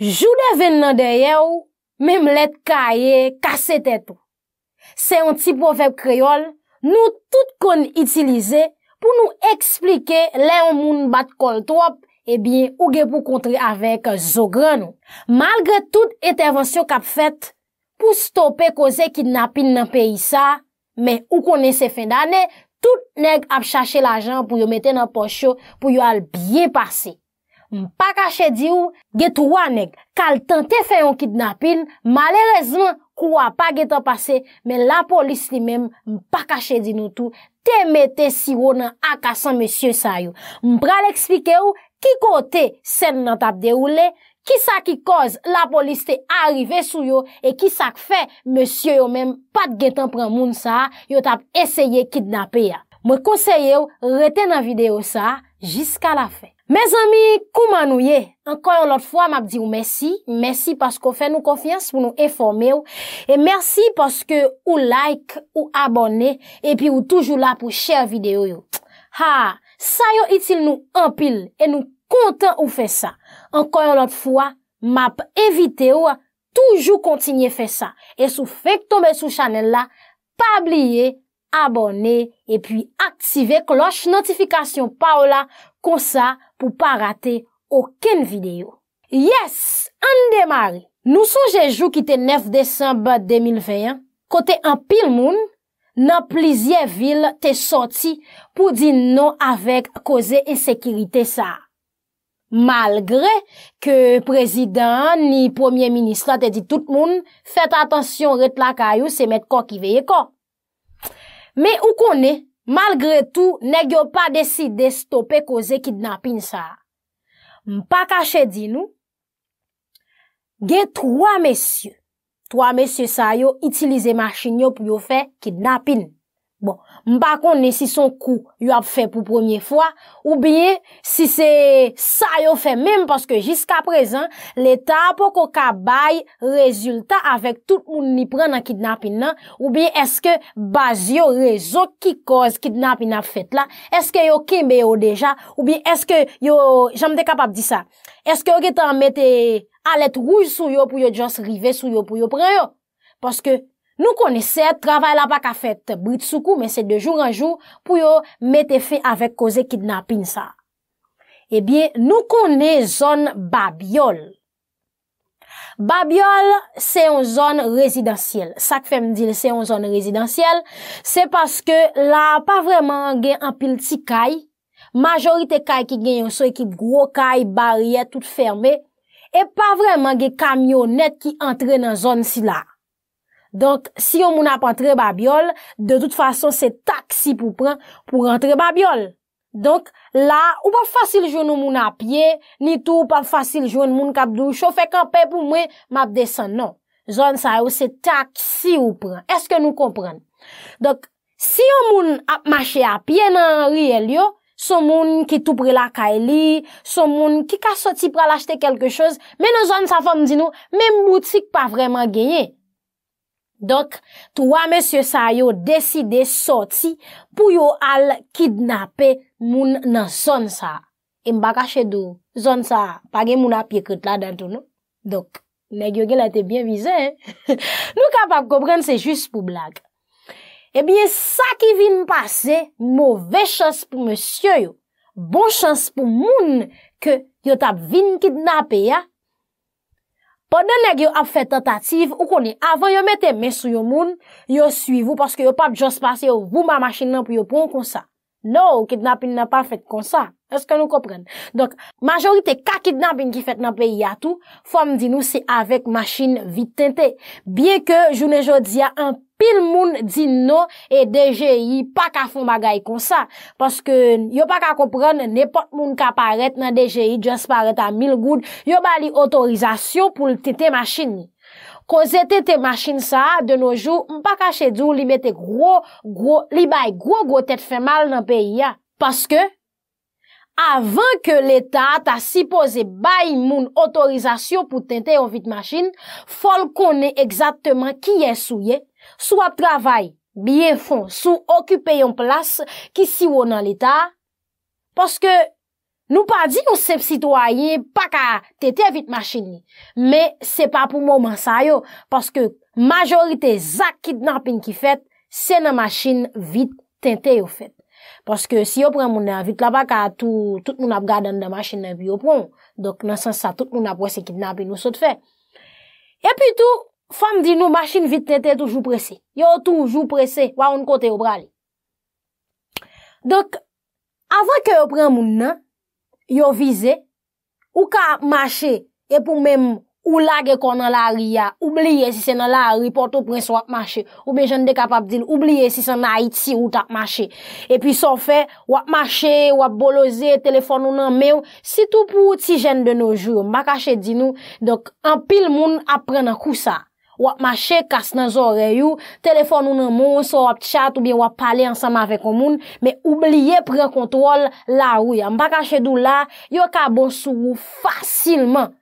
Jou de ven nan deye ou, mem let ka ye, kase tete ou. Se yon ti povep kreol, nou tout kon itilize pou nou eksplike le yon moun bat kol trop, e bie ou ge pou kontre avek zogre nou. Malge tout etervansyon kap fet, pou stope koze ki napin nan peyi sa, me ou konese fin dane, tout neg ap chache la jan pou yo meten nan pocho pou yo al biye pase. Mpa kache di ou, getou anek, kal tan te feyon kidnapin, malerezman, kouwa pa getan pase, men la polis li men, mpa kache di nou tou, te mete siwou nan akasan msye sa yo. Mpral eksplike ou, ki kote sen nan tap deroule, ki sa ki koz la polis te arrive sou yo, e ki sa ki fe, msye yo men, pat getan pren moun sa, yo tap eseye kidnapen ya. Mwen konseye ou, rete nan videyo sa, jiska la fe. Mez ami, kouman nou ye? Enkoyon lot fwa, map di ou mersi. Mersi paske ou fe nou konfians pou nou informe ou. E mersi paske ou like, ou abone, epi ou toujou la pou share videyo yo. Ha! Sa yo itil nou empil, e nou kontan ou fe sa. Enkoyon lot fwa, map evite ou, toujou kontinye fe sa. E sou fek tome sou chanel la, pabliye, abone, epi aktive kloche notifikasyon pa ou la, kon sa, pou pa rate oken videyo. Yes, an demari. Nou souje jou ki te 9 Desembe 2021, kote an pil moun, nan plizye vil te soti pou di nou avek koze ensekirite sa. Malgre ke prezident ni premier ministra te di tout moun, fet atensyon ret lakayou se met ko ki veye ko. Me ou konen, Malgre tou, ne gyo pa desi de stope koze kidnapin sa. Mpa kache di nou, gen 3 mesye, 3 mesye sa yo itilize masin yo pou yo fe kidnapin. Bon, mpa kone si son kou yo ap fe pou premier fwa, ou bie si se sa yo fe, menm paske jiska prezen, le ta po ko kabay, rezultat avek tout mouni pren nan kidnapin nan, ou bie eske baz yo rezon ki koz kidnapin ap fet la, eske yo keme yo deja, ou bie eske yo, jan mte kapap di sa, eske yo getan mette alet rouj sou yo pou yo jas rive sou yo pou yo pren yo, paske, Nou kone se, travay la bak a fet britsoukou, men se de joun an joun pou yo mette fe avèk koze kidnapin sa. Ebyen, nou kone zon Babiol. Babiol, se yon zon rezidansyel. Sak Femdil se yon zon rezidansyel. Se paske la pa vreman gen an pil ti kay, majorite kay ki gen yon so ekip gro kay, bariet tout ferme, e pa vreman gen kamyonet ki entre nan zon si la. Donk, si yon moun ap antre babiol, de tout fason se tak si pou pran pou antre babiol. Donk, la, ou pa fasil joun ou moun ap ye, ni tou pa fasil joun moun kap doucho, fek an pe pou mwen map desen, non. Zon sa ou se tak si ou pran. Eske nou kompran? Donk, si yon moun ap mache ap ye nan riyel yo, son moun ki tou pre la ka e li, son moun ki ka soti pral achete kelke choz, men nou zon sa fom di nou, men boutik pa vreman genye. Dok, touwa mèsyo sa yo deside soti pou yo al kidnapè moun nan zon sa. E Mbakache dou, zon sa, page moun apye kèt la dantou nou. Dok, leg yo gel a te bien vize. Nou kap ap kopren, se jist pou blag. Ebyen, sa ki vin pase, mowè chans pou mèsyo yo. Bon chans pou moun ke yo tap vin kidnapè ya. Ponnen neg yo ap fet tentative, ou koni avon yo mette mesou yo moun, yo suivou paske yo pap jospas yo vou ma machin nan pou yo pon konsa. No, kidnapping nan pa fet konsa. Eske nou kopren? Donk, majorite kak kidnapping ki fet nan pe yatu, fom di nou se avek machin vitente. Bien ke, jounen jodi ya an. pil moun di nou e DGI pa ka foun bagay kon sa. Paske yo pa ka kompren, nepot moun ka paret nan DGI, djans paret an mil goud, yo ba li otorizasyon pou te te machin ni. Koze te te machin sa, de noujou, mpa ka chedou li mette gro, li bay gro go tete fe mal nan peyi ya. Paske, avan ke l'Etat a sipoze bay moun otorizasyon pou te te yon vit machin, fol kone exactement ki yon sou yek, Sou ap travay, biye fon, sou okupe yon plas ki siwo nan l'Etat. Paske nou pa di yon sepsi to ayye, pa ka tete vit masjin ni. Me se pa pou moun mansa yo. Paske majorite zak kidnapin ki fet, se nan masjin vit tete yo fet. Paske si yo pre moun nan vit la baka, tout nou nap gadan nan masjin nan biyo pron. Dok nan sens sa, tout nou nap wese kidnapin ou sot fet. E pi tou... Fem di nou, machin vit nete toujou presi. Yo toujou presi, wawoun kote yo brali. Dok, avan ke yo pren moun nan, yo vize, ou ka ap mache, epou menm, ou lag ekon nan la ria, oubliye si sen nan la riport ou pres wap mache, ou ben jen de kapap dil, oubliye si sen nan a iti ou tap mache. E pi son fe, wap mache, wap bolose, telefon ou nan mew, si tou pou ti jen de nou jure, makache di nou, dok, an pil moun ap pren akousa. wap mache kas nan zore yu, telefon ou nan moun, sou wap tchat, ou bi wap pale ansanm avek o moun, me oubliye prekontrol la ou ya. Mba kache dou la, yo ka bon sou ou fasilman.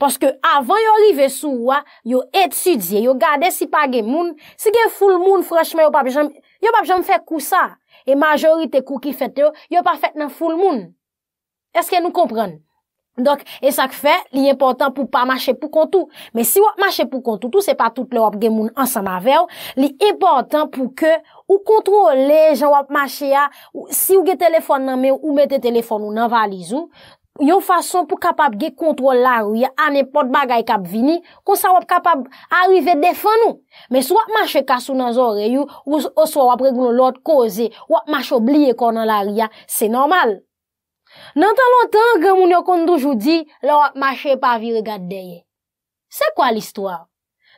Paske avan yo rive sou ou a, yo etudye, yo gade si pa gen moun, si gen ful moun, freshman yo pa pje mfek kousa. E majorite kou ki fete yo, yo pa fete nan ful moun. Eske nou kompren? Dok, e sak fe, li important pou pa mache pou kontou. Men si wap mache pou kontou tou, se pa tout le wap gen moun ansan avew, li important pou ke ou kontrole, jan wap mache ya, si ou ge telefon nan me ou ou mete telefon nou nan valizou, yo fason pou kapab ge kontrole la ria anepot bagay kap vini, kon sa wap kapab arrive defen nou. Men si wap mache kasou nan zore yu, ou so wap reg nou lot koze, wap mache oblie kon nan la ria, se normal. Nan tan lontan, gen moun yo kondou joudi, la wap mache pa virigat deye. Se kwa l'istwa?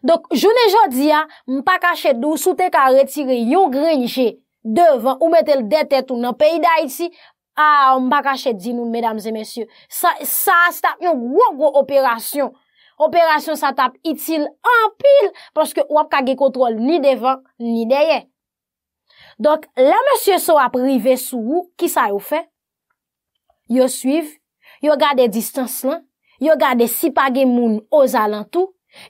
Dok, jounen joudi ya, mpa kachet dou, sou te ka retire yon grenje devan ou metel detet ou nan peyda iti, a, mpa kachet di nou, medamze mesyou, sa, sa, sa tap yon wop wop operasyon. Operasyon sa tap itil anpil, poske wap ka ge kontrol ni devan ni deye. Dok, la mesyou so ap rive sou ou, ki sa yo fe? Yo suiv, yo gade distans lan, yo gade sipage moun oza lan tou,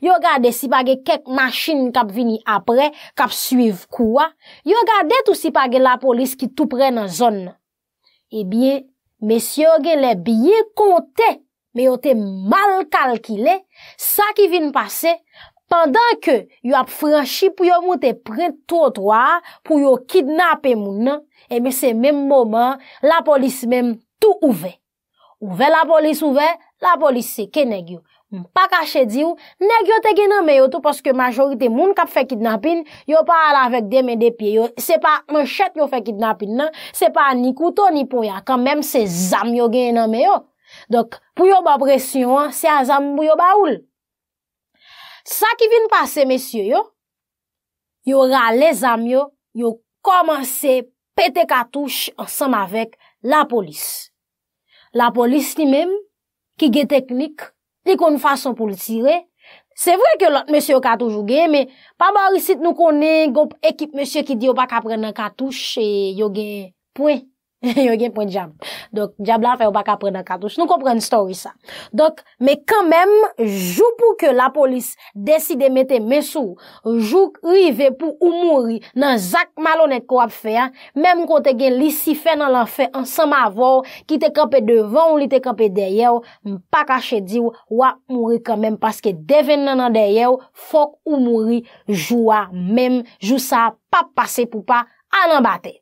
yo gade sipage kek masjin kap vini apre, kap suiv kouwa, yo gade tou sipage la polis ki tou pre nan zon nan. Ebyen, mes yo gen le biye konte, me yo te mal kalkile, sa ki vin pase, pandan ke yo ap franshi pou yo mou te pre totoa, pou yo kidnapen moun nan, e me se menm mouman, la polis menm, tou ouve. Ouve la polis ouve, la polis se ke negyo. Mpa kache diyo, negyo te genan meyo to, poske majorite moun kap fe kidnapin, yo pa ala vek deme depye yo, se pa mwen chet yo fe kidnapin nan, se pa ni kouto ni poya, kanmem se zam yo genan meyo. Dok, pou yo ba presyon, se a zam pou yo ba oul. Sa ki vin pase, mesye yo, yo rale zam yo, yo komanse pete katouche ansam avek la polis. La polis li men, ki ge teknik, li kon fason pou li sire. Se vre ke lant monsye yo katou jougen, me pa barisit nou konen, gop ekip monsye ki diyo bak apren nan katouche, yo gen point, yo gen point jam. Dok, djab la fe ou bak apre nan katous. Nou kompren story sa. Dok, me kanmem, jou pou ke la polis deside mette mesou, jou rive pou ou mouri nan zak malonet kwa ap fe, mem kote gen lis si fe nan lan fe ansan ma avor, ki te kapè devan ou li te kapè deyev, mpa kache di ou wak mouri kanmem, paske deven nan deyev, fok ou mouri, jou a mem, jou sa pa pase pou pa anan bate.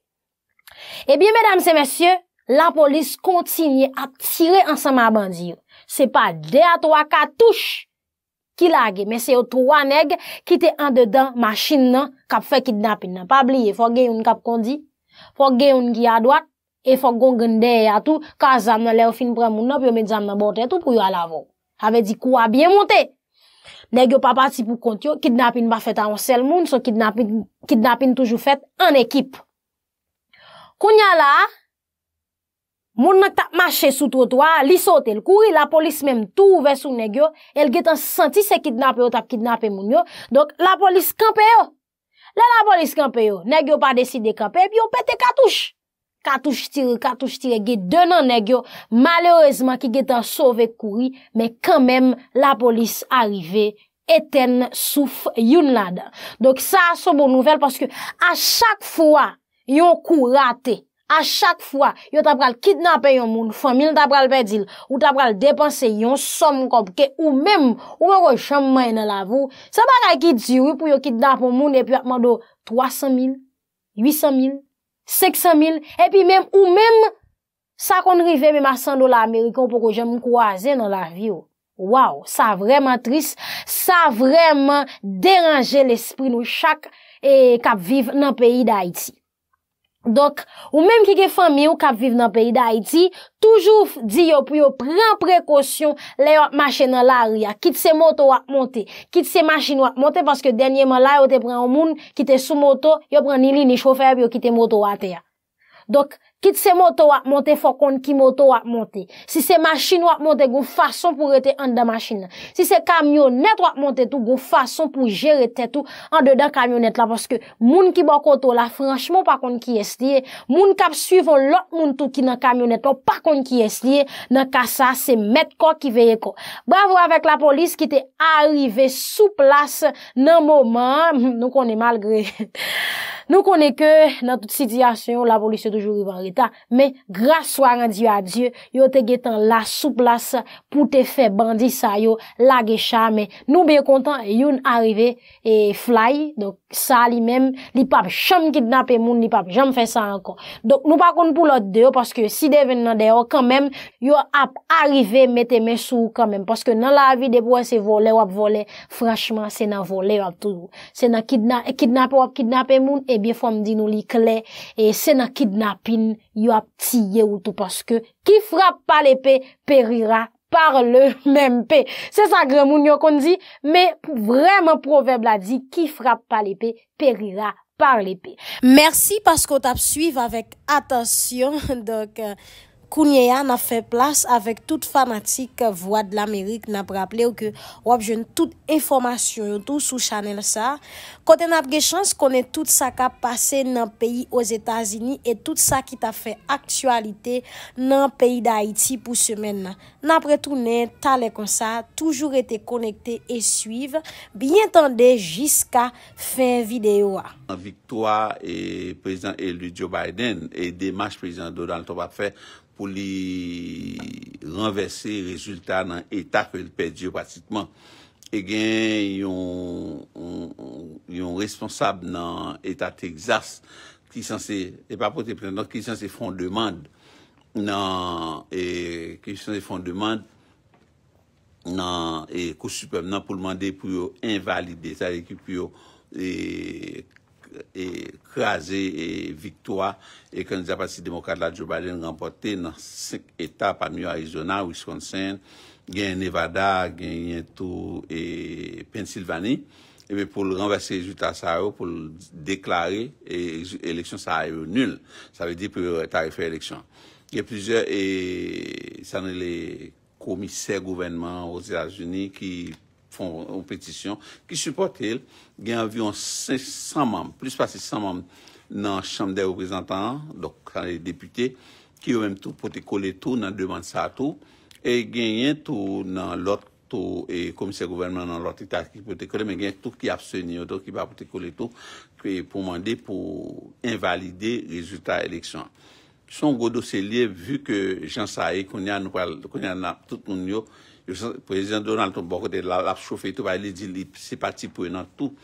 E biye, medan se mesye, la polis kontinye ap tire ansama bandi yo. Se pa de atwa katouche, ki lage, mese yo trwa neg, ki te an dedan, machin nan, kap fe kidnapin nan. Pa bli, e fok gen yon kap kondi, fok gen yon ki adwak, e fok gongen dey atou, ka zam nan lè ou fin prè moun nan, pyo men zam nan bote, tout pou yo alavon. Havè di kou a bien monte. Neg yo pa pati pou kont yo, kidnapin ba fèt an sel moun, so kidnapin toujou fèt an ekip. Koun ya la, Moun nan tap mache sou trotwa, li sote l kouri, la polis mem tou ouve sou negyo, el getan senti se kidnape yo tap kidnape moun yo, donk la polis kampe yo. Le la polis kampe yo, negyo pa deside kampe, epi yo pete katouche. Katouche tire, katouche tire, ge denan negyo, malerouzman ki getan sove kouri, men kanmen la polis arrive eten souf yon nada. Donk sa sou bon nouvel, paske a chak fwa yon kou ratey, A chak fwa, yo tap pral kidnapen yon moun, fwamil tap pral pedil, ou tap pral depanse yon som mkobke, ou menm, ou menm kwa chanm manye nan la vyo, sa pa kwa kidziru pou yo kidnapen moun, epi akman do 300.000, 800.000, 500.000, epi menm, ou menm, sa kon rive menm a 100 dolar Amerikan pou kwa jen mkwaze nan la vyo. Oh. Wow, sa vreman tris, sa vreman deranje l'espri nou chak kap viv nan peyi da Haiti. Donk, ou menm ki ke fami ou kap viv nan peyi da Haiti, toujou di yo pou yo pren prekosyon le yo ap mache nan lary ya. Kit se moto wak monte, kit se machine wak monte, paske denye man la yo te pren an moun, kite sou moto, yo pren nilini chofer, pi yo kite moto wate ya. Donk, Kit se moto wak monte, fokon ki moto wak monte. Si se masin wak monte, go fason pou rete ande da masin. Si se kamyonet wak monte tou, go fason pou jere te tou ande da kamyonet la. Paske moun ki bako tou la, franchman pa kon ki es liye. Moun kap suivon lop moun tou ki nan kamyonet la, pa kon ki es liye. Nan kasa se met ko ki veye ko. Bravo avèk la polis ki te arive sou plas nan mouman. Nou konen malgre. Nou konen ke nan tout sityasyon la polis se toujou rivare. ta. Men, graswa ran diyo a Diyo, yo te getan la souplas pou te fe bandi sa yo la ge chame. Nou beyo kontan yon arive e fly do sa li men, li pap chan kidnap e moun, li pap, jom fe sa ankon. Dok nou pa kon pou lot deyo, paske si de ven nan deyo, kanmen, yo ap arive mette men sou kanmen, paske nan la vi debo se vole wap vole, frashman, se nan vole wap tou. Se nan kidnap wap kidnap e moun, e eh bie fom di nou li kle, se nan kidnapin You a ou tout parce que qui frappe pas l'épée périra par le même pé. C'est ça grand moun dit mais vraiment proverbe la dit qui frappe pas l'épée périra par l'épée. Merci parce qu'on t'a suivi avec attention donc euh, Kounyeya nan fe plas avek tout fanatik voad l'Amerik nan praple ou ke wap jen tout informasyon yon tou sou chanel sa. Kote nan ap ge chans konen tout sa ka pase nan peyi o Zetasini e tout sa ki ta fe aktualite nan peyi da Haiti pou semen nan. Nan ap re tounen talen kon sa, toujou rete konekte e suive, biyentande jiska fin videyo a. An viktoa e prezident Elidio Biden e demache prezident Donald Trump ap fey, pou li renvesse rezultat nan etat ke li pe diopatikman. E gen yon responsab nan etat Texas, ki san se, e pa pou te pren, nan ki san se fondemande, nan, e, ki san se fondemande, nan, e, kousupem, nan pou l'mande pou yo invalide, sa ekip yo, e, e krasi e viktwa e kwen di apat si demokat la Joe Biden rempote nan sek etap anmi Arizona, Wisconsin, gen Nevada, gen Yento e Pensilvani e pou l renversi e juta sa yo pou l deklare e leksyon sa yo nul. Sa ve di pou tarif e leksyon. Ye plizye san le komise gouvenman ou zilajouni ki Fon ou petisyon ki supporte el gen avyon 500 mame, plus pasi 100 mame nan chanm de reprezentant, dok kan depite ki yo menm tou pote kole tou nan devan sa tou, e gen yen tou nan lot tou e komise gouvermen nan lot itat ki pote kole, men gen tou ki apse ni yo tou ki pa pote kole tou pou mande pou invalide rezultat eleksyon. Son go do se liye, vu ke jan sa e, konya nan tout moun yo, yo san prezident Donald ton boko de la lap choufe ito, ba li di li se pati pou nan tout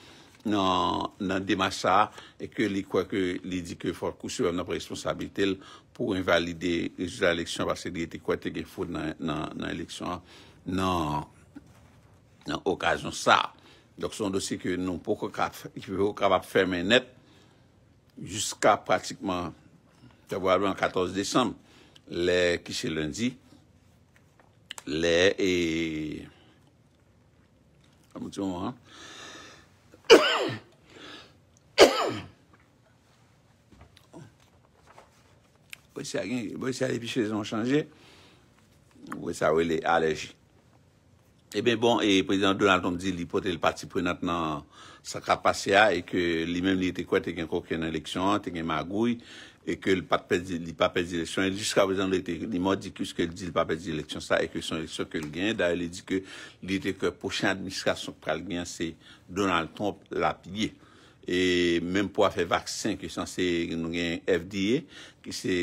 nan demasa, e ke li kwa ke li di ke fokou se vèm nan prezisponsabilite l pou invalide jou la leksyon vase li eti kwa te gen foud nan leksyon nan okajon sa. Dok son dosi ke non pou kwa kwa fèmè net, jiska pratikman... Tè wè wè wè an 14 Desem, lè ki chè londi, lè e... Fè mouti wè wè an? Wè sè a gen, wè sè a lè pi chè zon chanje, wè sè a wè lè a lè j. E bè bon, e prezident Donald Trump di li pote l pati pou nat nan sakrapasya, e ke li men li te kwa te gen koukè nan leksyon, te gen magouy, e ke li papele di leksyon, e jiska wazan li mo di kou se ke li di li papele di leksyon sa, e ke son leksyon ke li gen, da li di ke li teke pochè administrasyon kwa li gen, se Donald Trump la piye, e menm pou a fe vaksen, ke san se nou gen FDA, ki se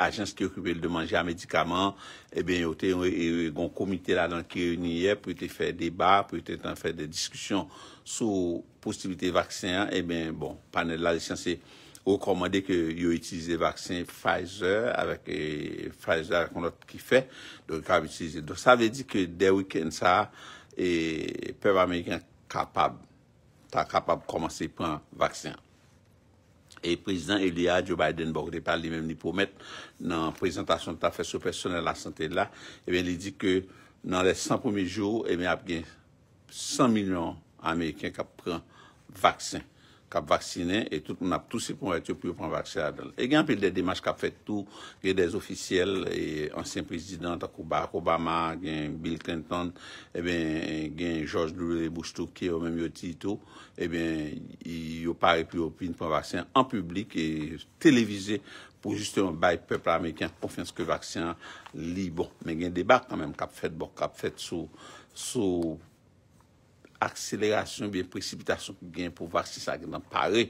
agens ki okube li de manje a medikaman, e ben yo te yon komite la dan ki yon yon ye, pou te fe deba, pou te tan fe de diskusyon sou, posibilite vaksin, e eh ben bon, panel la lisansi, ou komande ke yo itilize vaksin Pfizer avek eh, Pfizer konot ki fe, do sa ve di ke de wiken sa, e pev Amerikan kapab, ta kapab komanse yi pren vaksin. E prezident Eliade Joe Biden, pou met nan prezentasyon ta fese personel la sante la, e eh ben li di ke nan le san pomi jou, e ben ap gen 100 milyon Amerikan kap pren vaksin, kap vaksinè, et tout moun ap tout si pou mwen vaksin adal. E gen apil de demaj kap fet tou, gen des ofisiel, ansyen prezident, Obama, gen Bill Clinton, gen eh George W. Bush tou, ki yo mwen mwen ti tou, e eh ben yo pare pou mwen vaksin an publik, e televize pou juste mwen bay pepl amekyan, konfians ke vaksin li bon. Men gen debak tan men kap fet bon, kap fet sou prezident, akselerasyon biye precipitasyon ki gen pou vaksin sa gen nan pare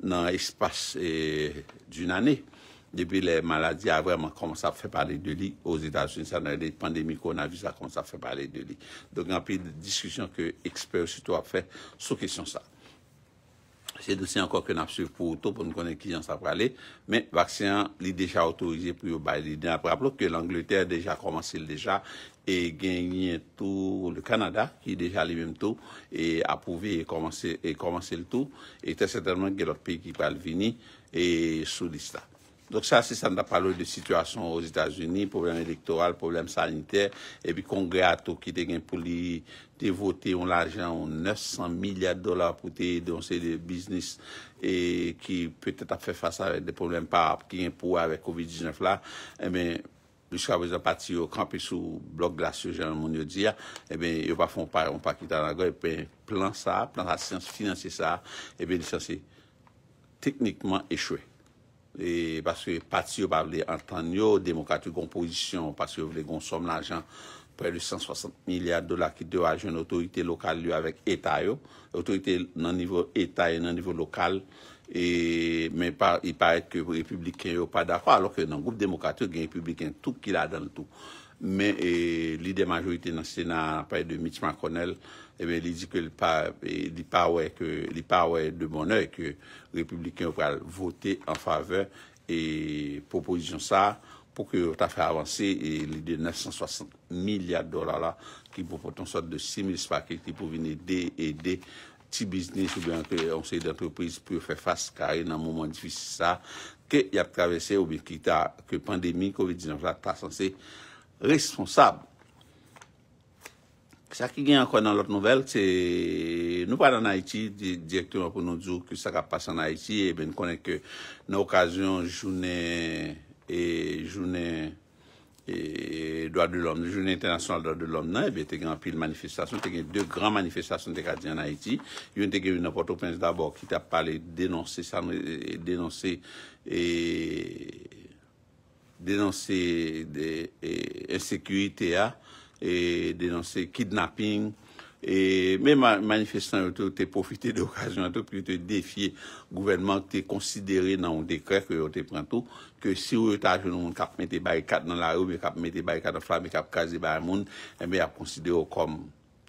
nan espase eh, d'un ane. Depi le maladi a vreman koman sa fe pale de li. Ose etasyon sa nan le pandemi kon a vi sa koman sa fe pale de li. Donk an pi diskusyon ke ekspert suto ap fe sou kesyon sa. Se nou se ankon ken apsev pou ou to pou nou konen ki jan sa pale. Men vaksin li deja otorize pou yo baye. Li den apraplo ke l'Angleterre deja komanse le deja. e genye tou le Kanada ki deja li menm tou e apouve e, e komanse le tou e ten sètenman gen lot pe ki pal vini e sou disla. Donk sa se san da palou de sitwasyon ouz Itaz-Uni, problem elektoral, problem saniter e bi kongreatou ki te gen pou li te voti ou l'anjen ou 900 milyat dolar pou te donse de biznis e ki peutet ap fè fasa de problem pa ki gen pou avek COVID-19 la e eh men... Bishka wè zan pati yo kampi sou blok glasyon jan moun yo diya, e ben yo pa fon pa yon pakit anagoy, pen plan sa, plan sa, sinansi sa, e ben li sansi teknikman e chwe. E baske pati yo pa wè lè an tan yo, demokrati yon kompozisyon, baske yo wè lè konsom l'ajan, pre lè 160 milyard dola ki dè wajan otorite lokal yo avèk etay yo, otorite nan nivou etay, nan nivou lokal, E, men y pa et ke republiken yo pa da kwa alo ke nan goup demokrate gen republiken tout ki la dan tout men e, li de majorite nan sè nan apay e de Mitch McConnell men li di ke li pa ouè de bonnè ke republiken yo pa votè an faveur e proposijon sa pou ke ta fè avansè e li de 960 milyard dolar la ki pou potonsote de 6 milis pa ke ki pou vinè de edè ti biznis ou bi anke anseye d'antropize pou yo fe fase kare nan mouman di fise sa, ke y ap travese ou bi ki ta pandemi COVID-19 la, ta sanse responsab. Sa ki gen anko nan lot nouvel, se nou pa nan Haiti, direktor anpou nou dzou ki sa ka pase nan Haiti, e eh ben konen ke nan okasyon jounen... E doa de lom. Jouni internasyon al doa de lom nan, eh te gen apil manifestasyon, te gen de gran manifestasyon te kati an Haiti. Yon te gen yon apotopens d'abord ki ta pale denonse denonse denonse ensekuité a denonse kidnapping E men manifestant yo te profite de okasyon an tou, pi yo te defye gouvenman, te konsidere nan ou de kre, ki yo te pran tou, ki si yo yo ta joun moun kap mette barikat nan la rou, mi kap mette barikat nan flan, mi kap kaze barimoun, eh e mi ap konsidere ou kom.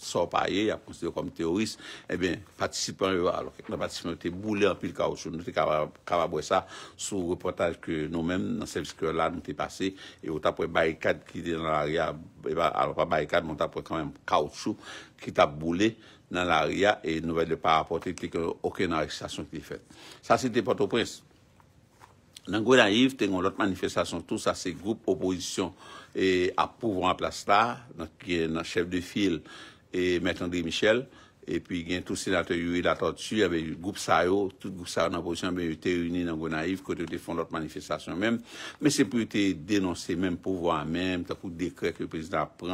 Sopaye, aponsi yo kom teoris Eben, patisipan yo Boulè anpil kaoutchou Nou te kavabwè sa sou reportaj Kou nou men, nan sefiske la nou te pase E ou tapwè bayekad ki de nan l'aria Eben, alwa bayekad Moun tapwè kwen men kaoutchou Ki tapboulè nan l'aria E nou vè de pa rapote Okè nan rekstasyon ki te fète Sa se te poto pres Nan Gwena Yiv te ngon lot manifestasyon Tous sa se group oposisyon E apouvran plas la Nan chef de fil Et M. André Michel, et puis il y a tout le sénateur, il y a tout le sénateur dessus, il y a eu Goupsaro, tout Goupsaro dans la position, il a été réuni dans Gounaïf, il a été défendu dans la manifestation même, mais il a été dénoncé même pour voir même, il a été décret que le président a pris,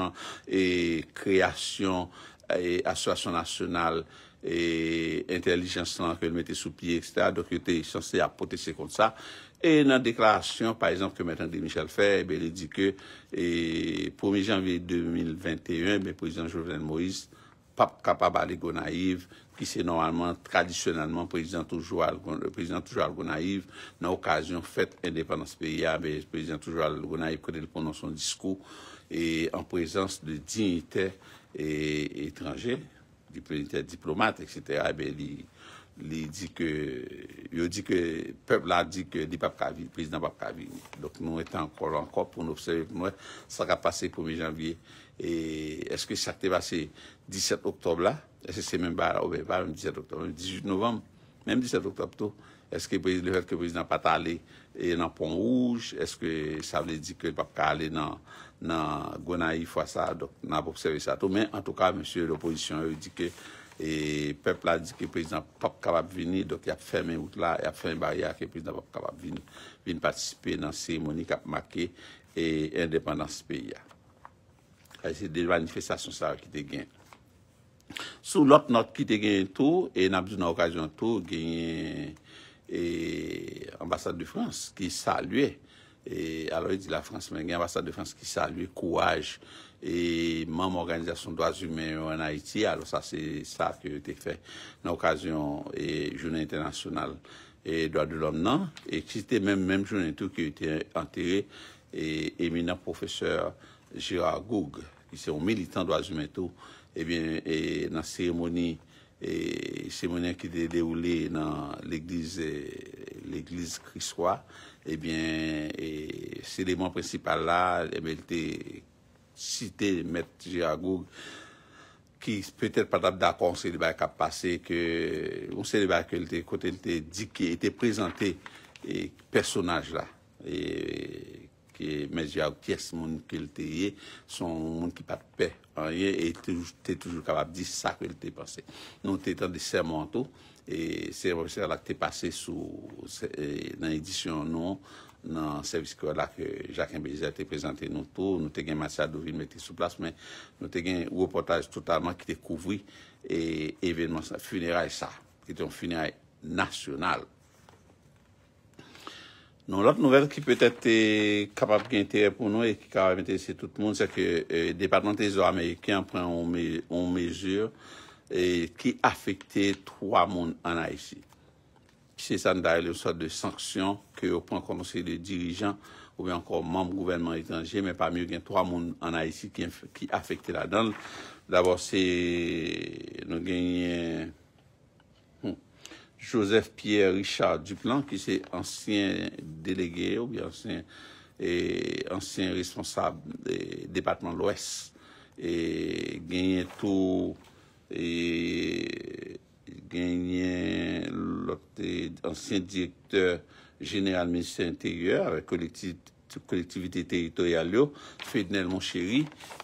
et création, et association nationale, et intelligence nationale qu'il mettait sous pied, etc., donc il a été censé apporter ses comptes à ça. E nan deklarasyon, pa esan, ke metan de Michel Faye, be, li di ke, pou mi janvi 2021, be, prezident Jovenel Moïse, pap kapab a li Gonaïv, ki se normalman, tradisyonalman, prezident toujou al Gonaïv, nan okasyon fèt indépendance peya, eh be, prezident toujou al Gonaïv, kone li pronon son diskou, e, an prezents de dinite etranje, eh, di plenite diplomate, etc., be, li... Li di ke, yo di ke, pep la di ke di papkavi, prezident papkavi. Dok nou etan koron kop pou nou obseve pou nou etan sakap pase komi janvye. E eske sakte ba se 17 oktob la? E se se men bar, ou ben bar, 17 oktob, 18 novem, men 17 oktob to. Eske le vet ke prezident pata ale e nan pon rouj? Eske sa vle di ke papkali nan Gwena ifoasa? Dok nou ap obseve sa to. Men, an tou ka, monsye, l'oposisyon yo di ke, E pepl la di ki prezident pap kabab vini, do ki ap ferme mout la, ap ferme bariya ki prezident pap kabab vini. Vini patisipe nan siremoni kap make e indepandansi pe ya. Ay se de janifesasyon sa wakite gen. Sou lot not kite gen tou, e nan bisou nan okajon tou, gen e ambasade de France ki salue. E alo e di la Frans Mengen, vasa de Frans ki salu e kouaj E mam organizasyon do Azumeto en Haiti Alo sa se sa ki e te fe nan okasyon jounen internasyonal E do adoulom e nan E ki se te menm jounen tou ki e te enteri E emina profeseur Gérard Goug Ki se ou militan do Azumeto eh E bin nan seremoni E seremoni an ki de de ouli nan l'eglise L'eglise kriswa Ebyen, e sileman prinsipal la, e belte site Met Gia Gouk, ki pwete patap dakon sileman kap pase, ke moun sileman ke lte kote lte dike, ete prezante personaj la, e ke Met Gia Gouk kyes moun ke lte ye, son moun ki patpe, anye, eh, ete toujou kabab di sa ke lte pase. Non te tan de ser mwanto. E se profeseur lak te pase sou e, nan edisyon nou, nan servis kor lak Jacques M. Bézard te prezante nou tou, nou te gen matse adouvin mette sou plas, men nou te gen wopotaj totalman ki te kouvri, e evènman funeray sa, ki te yon funeray nasyonal. Non lak nouvel ki peutet te kapap gen tere pou nou, e ki kapap gen te se tout moun, se ke Departement des Américains pren ou mesur, E ki afekte 3 moun an AISI. Se san da el yo sa de sanksyon ke yo pon konon se de dirijan ou bi ankon moun moun gouvernement etanje men pa myo gen 3 moun an AISI ki afekte la dan. D'abord se nou genye Joseph Pierre Richard Duplan ki se ansyen delege ou bi ansyen ansyen responsable de depatman l'OES. Genye tou E, genyen l'ancien direktor general ministère intérieure, kolektivité territoriale yo, Ferdinand Moncheri,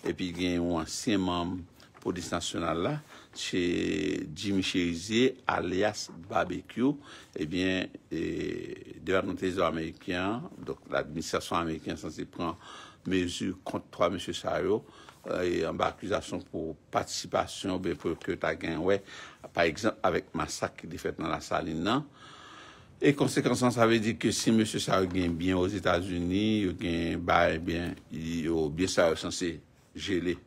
epi genyen l'ancien membre polis nationale la, che Jimmy Cherizier, alias Barbecue, eh eh, devan kontre l'administrasyon amerikyan, l'administrasyon amerikyan s'ansi pren mesur kontre monsie Charo, an euh, ba akluzasyon pou patisipasyon pou ke ta gen we, pa eksemp, avèk masak li fet nan la sali nan, e konsekansan sa ve di ke si M. Saryo gen bin os Etats-Unis, yo gen bar, yo bin Saryo sanse gele.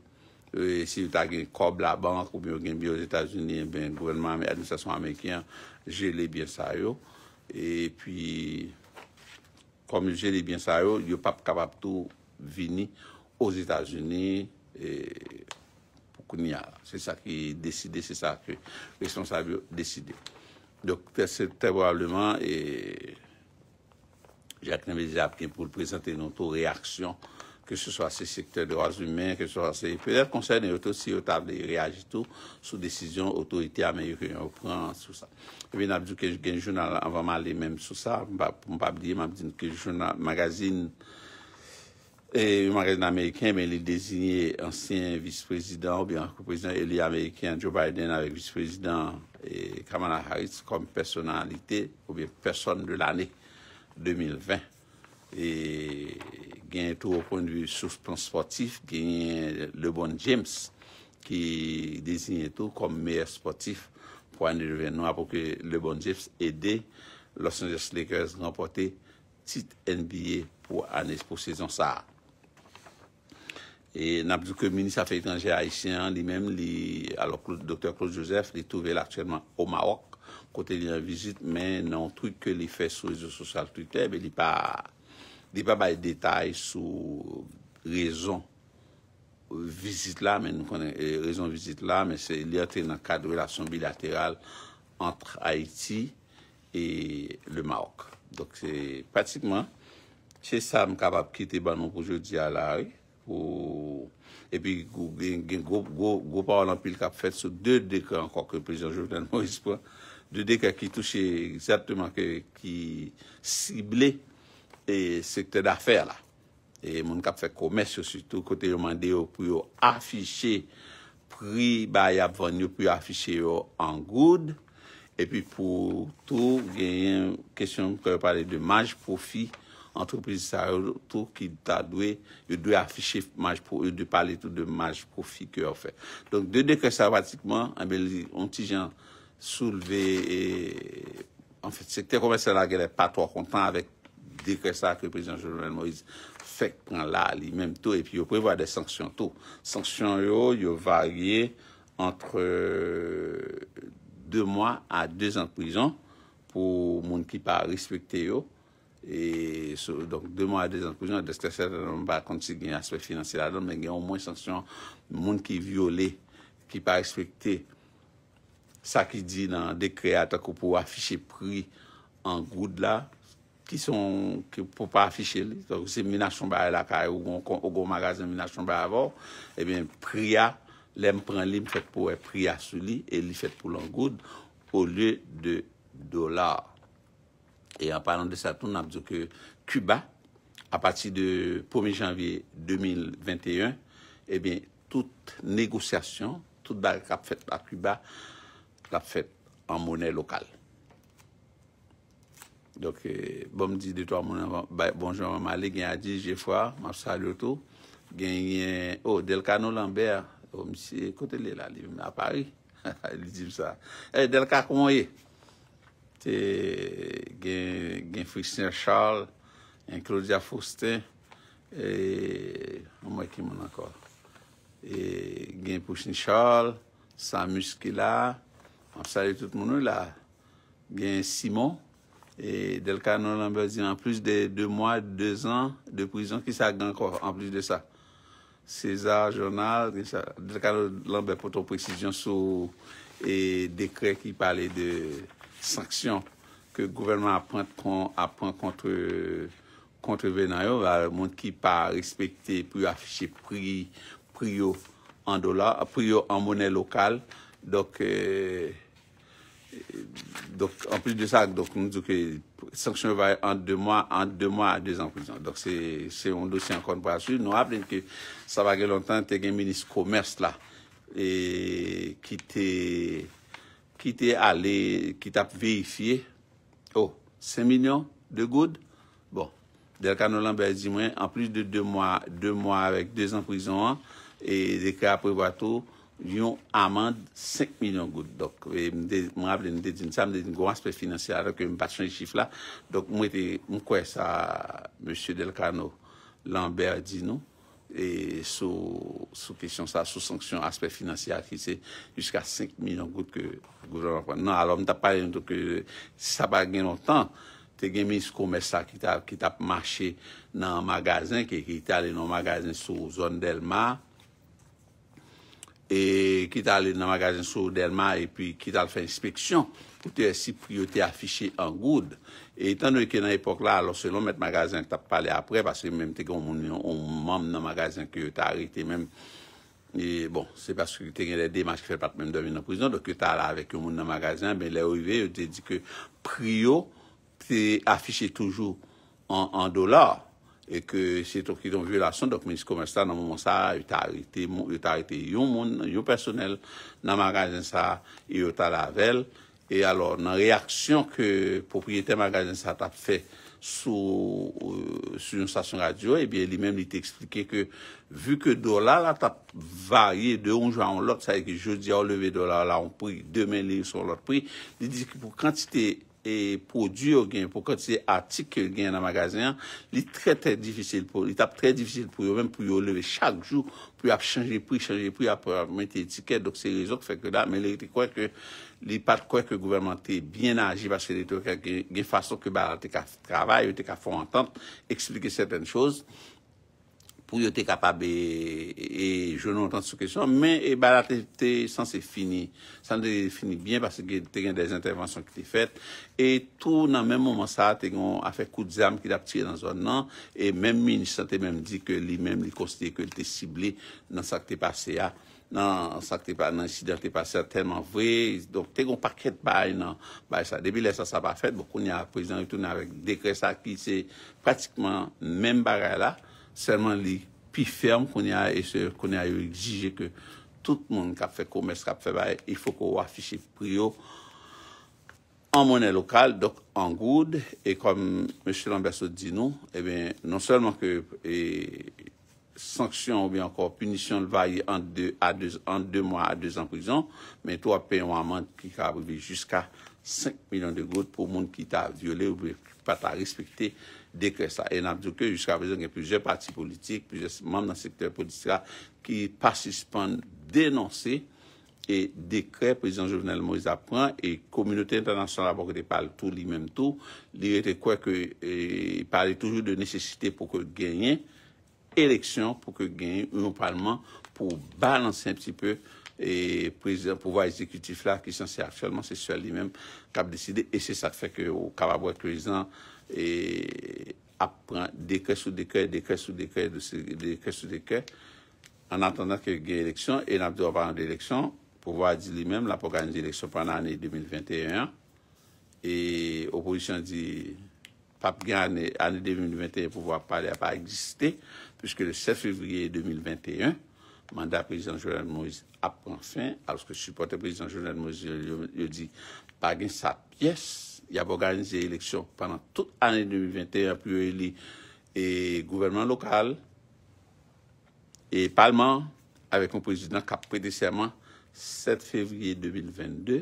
Si yo ta gen kob la bank ou yo gen bin os Etats-Unis, ben gouvernement, administrasyon Amerikyan, gele bin Saryo. E pi, komi gele bin Saryo, yo pap kapap tou vini os Etats-Unis, poukouni ya. Se sa ki deside, se sa ki responsabio deside. Dok, terse terboableman, et Jacques-Namé Diapre, pou prezente nou tou reaksyon, ke sou sa se sektèr de ròs humè, ke sou sa se fèlèr, konseyne yotou, si yotabè, yo reajitou sou desisyon, otorite, amèyou yon reprens, sou sa. Vè nabdou kej genjoun, avam alè mèm sou sa, mpap diye, mpap diye, kej genjoun magazin E yon magrezen Ameriken men li dezignye ansyen vice-prezident ou bi anke prezident Eli Ameriken Joe Biden avek vice-prezident Kamala Harris kom personalite ou bi person de l'anek 2020. E gen yon tou wopon du soufflant sportif gen Le Bon James ki dezignye tou kom meyer sportif pou ane de venou apou ke Le Bon James ede Los Angeles Lakers rempote tit NBA pou ane pou sezon sa a. E nabdou ke minister fè étranger haïtien, li mèm li, alò Dr. Claude Joseph li touvel aktyèlman o Marok kote li an vizit, mè nan tout ke li fè sou rezo sosyal toutè, li pa bay detay sou rezon vizit la, mè nou konen rezon vizit la, mè li atè nan kade relasyon bilateral antre Haiti et le Marok. Dok se patikman, che sa m kapap kite banon poujè di alari, E pi gen goupa walan pil kap fet sou de deke ankon ke prezion jounen Moispoan De deke ki touche exatman ki sible e, sektè dafer la E moun kap fet koumèch yo sütou kote yon mande yo pou yo afiche pri bayap vanyo pou yo afiche yo an goud E pi pou tou gen yon kesyon kou yo pale de maj profi antre prezisa yo tou ki ta dwe, yo dwe afishe maj pou, yo dwe pale tout de maj pou fik yo ou fek. Donk de dekresa vatikman, ame li ontijan souleve, en fèk se te komensal agèle patwa kontan avèk dekresa akre prezian jounel Moïse, fèk pran la li menm tou, epi yo prevo a de sanksyon tou. Sanksyon yo yo varye antre 2 mwa a 2 an prezian pou moun ki pa respekti yo, E so, donk, deman a de zanpoujman, de se se se nanman ba konti gen yon aspe finanse la don, men gen yon moun sensyon moun ki viole, ki pa ekspekte sa ki di nan de kreata ko pou afiche pri an goud la, ki son, ki pou pa afiche li. Donk, se minasyon ba la kare, ou gon magazin minasyon ba la vò, e ben pria, lem pren li mfet pou e pria sou li, e li fet pou l'an goud, ou lye de dolar. Et en parlant de ça, tout n'a dit que Cuba, a partir de 1 janvier 2021, eh bien, toute négociation, toute barrique a fait à Cuba, l'a fait en monnaie locale. Donc, eh, bon me dit de toi, monnaie, bonjour, m'allez, gen a dit, j'ai froid, m'assaluto, gen y en... Oh, Delcano Lambert, oh, m'si, kote lè la, lè m'a pari, lè di m'sa, hey, Delca, koumon yè? E, gen Friksner Charles, gen Claudia Faustin, e, e, gen Pouchni Charles, Samus Kila, gen Simon, gen Delcano Lamberdi. En plus de 2 mois, 2 ans de prison, qui sa a gant encore en plus de sa? César, journal, Delcano Lamberdi, pou tou precijons ou dekret ki pale de... Sanksyon ke gouvernman ap rent kontre vè nan yo, moun ki pa respektè pou yo afishè priyo an dola, priyo an mounè lokal, dok an eh, eh, plus de sa, sanksyon va yon an de mwa, an de mwa, de zanpouzant. Dok se yon dosyen konpwa asu, nou ap den ke sa bagè lontan te gen menis komers la, e kitè... Ki te ale, ki te ap veyifiye, oh, 5 milyon de goud. Bon, Delcano Lamberti mwen, an plis de 2 mwa, 2 mwa avek 2 an prizon an, e deke apre vato, yon amand 5 milyon goud. Dok, mwen avle, mwen te djin sa, mwen te djin gwaan spe financiar, akè mwen pat chanye chif la. Dok, mwen kwe sa, M. Delcano Lamberti nou, E sou fisyon sa, sou sanksyon aspe finansyal ki se jiska 5 milyon gout ke gouverneur. Nan, alo mwen ta pale yon touke, sa pale gen yon tan, te gen men sou komersa ki ta mache nan magazen, ki ta ale nan magazen sou zon Delmar, e ki ta ale nan magazen sou Delmar, e pi ki ta ale fe inspeksyon, pou te asip pou yo te afiche yon gout, E tan nou eke nan epok la, alo selon met magazin tap pale apre, basi mèm te kon moun nan magazin ki yo ta ari te mèm, bon, se basi ki ten gen de demaj ki fè pat mèm devin nan prizon, do ki yo ta la vek yo moun nan magazin, mèm le ouive, yo te di ke priyo te afiche toujou an do la, e ke se ton ki don violasyon, do ki mèm se kon mèm sa nan moun sa, yo ta ari te yon moun, yon personel nan magazin sa, yo ta la vel, E alor nan reaksyon ke popriyete magajen sa tap fe sou euh, sou yon stasyon radio e eh bie li men li te eksplike ke vu ke do la la tap varye de on jwa an lot sa e ki jodi a oleve do la la an priy demen li sou lot priy li di ki pou kantite pou diyo gen, pou konti se atik gen nan magazin, li tre tre difisil pou, li tap tre difisil pou yo, pou yo leve chak jou, pou yo ap chanje pou, chanje pou, yo ap mette etiket, dok se rezon, fek yo da, men li te kwen ke, li pat kwen ke gouvernement te bien aji, vase de to, gen fason ke ba te ka travay, te ka fwantan, explike seten chouz, pou yo te kapab e... e jounou an tan sou kesyon, men e ba la te te san se fini. San se fini bien, parce ki te gen des intervensyon ki te fet, e tou nan menmouman sa, te gen afe kou d'zame ki da ptie nan zon nan, e menmouman sa te menmouman di ke li menmouman li koste ke li te sibli nan sa te pase ya, nan sa te pase ya, nan si de te pase ya, tenman vwe, don te gen paket bay nan, bay sa debile sa sa pa fet, bo konye a prezant, yo tou nan dekres a ki, se pratikman menm baray la, Sèlman li pi ferm konye a yo exige ke tout moun kap fe komes kap fe baye, ifo ko wafi chif priyo an mounen lokal, dok an goud, e kom M. Lamberso di nou, e ben non sèlman ke sanksyon ou bi ankor punisyon le baye an de mwa, an de zan prizon, men tou ap pen waman ki ka abrivi jiska 5 milyon de goud pou moun ki ta viole ou bi pata respekte Dekre sa. E nan djouke, jouska aprezen gen plusieurs parti politik, plusieurs membres nan sektèr politika ki pasispon denonse e dekre Prezident Jovenel Moïse Apren e Komunité Internationale à Bordeaux-Dépal tout li mèm tout, li rete kouè ki pari toujou de nésesité pou ke genyen eleksyon pou ke genyen ou non-parlement pou balanse un psi peu e Prezident Pouvoir-Ezécutif la ki s'en sè actualement sè sè li mèm kap deside. E se sa fè ke ou kap aprezen e ap pran dekè sou dekè, dekè sou dekè, dekè sou dekè, an anton nan ke gen eleksyon, e nan di wap pran an deleksyon, pou wap di li men, la pou pran an deleksyon pran anè 2021, e opolisyon di, pap gen anè 2021 pou wap pran ap a egzistè, pwiske le 7 februyè 2021, manda prezidant Jolène Moïse ap pran fin, alwiske suportè prezidant Jolène Moïse yo di, pa gen sa pièse. y ap organize eleksyon pandan tout anè 2021 ap y ou y li gouvernement lokal e palman apèk yon prezident ap prezident 7 fevriye 2022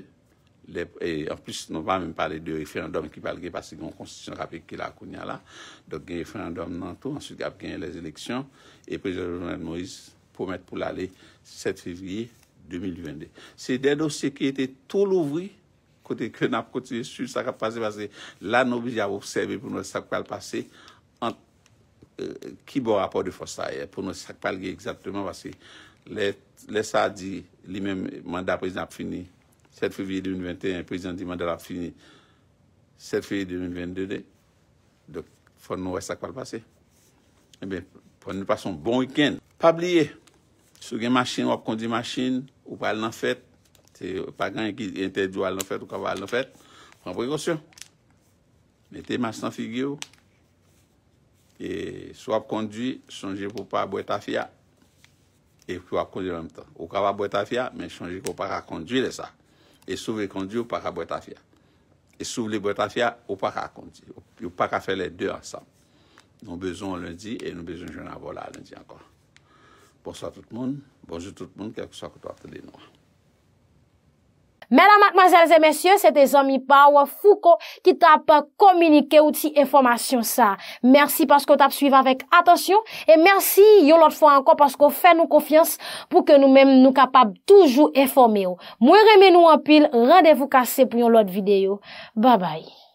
en plus non pa mèm pale de referandom ki pale ge pasi yon konstisyon rapèk ki la akounia la donk gen referandom nantou ansouk ap genye les eleksyon e prezident Jornal Moïse pou mèt pou l'ale 7 fevriye 2022 se den dosye ki etè tou louvri kote kwen ap kote su sakpal pase, pase la nou bija observe pou nou sakpal pase, euh, ki bon rapor de fosa e, pou nou sakpal ge ekzatreman, pase le sa di li men manda prezident ap fini, 7 fevye 2021, prezident di manda ap fini, 7 fevye 2022, dok pou nou sakpal pase. Ebe, pou nou pason bon wikend. Pabliye, sou gen masin wap kondi masin, ou pal nan fet, Se pa ganyan ki ente djou al nou fèt ou kava al nou fèt, pran prekosyon. Mete mas nan figyo. E swap kondwi, chanje pou pa bo etafiya. E pou akondi anm tan. Ou kava bo etafiya, men chanje pou pa akondi le sa. E souve kondi ou pa ka bo etafiya. E souve bo etafiya, ou pa ka akondi. Ou pa ka fè le dè an sa. Nou bezon lundi, e nou bezon jen avola lundi ankon. Bonso a tout moun. Bonso tout moun. Kèk sou akon to ap te denou an. Mèdame, mademoiselles et messieurs, c'était Jean-Mi Pau, Foucault, qui t'a pas communiqué outi et formation ça. Merci parce que t'a pas suivi avec attention, et merci yon lote fois encore parce que fais nous confiance pour que nous-mêmes nous capables toujours informer. Moui remè nous en pile, rendez-vous cassez pour yon lote vidéo. Bye bye.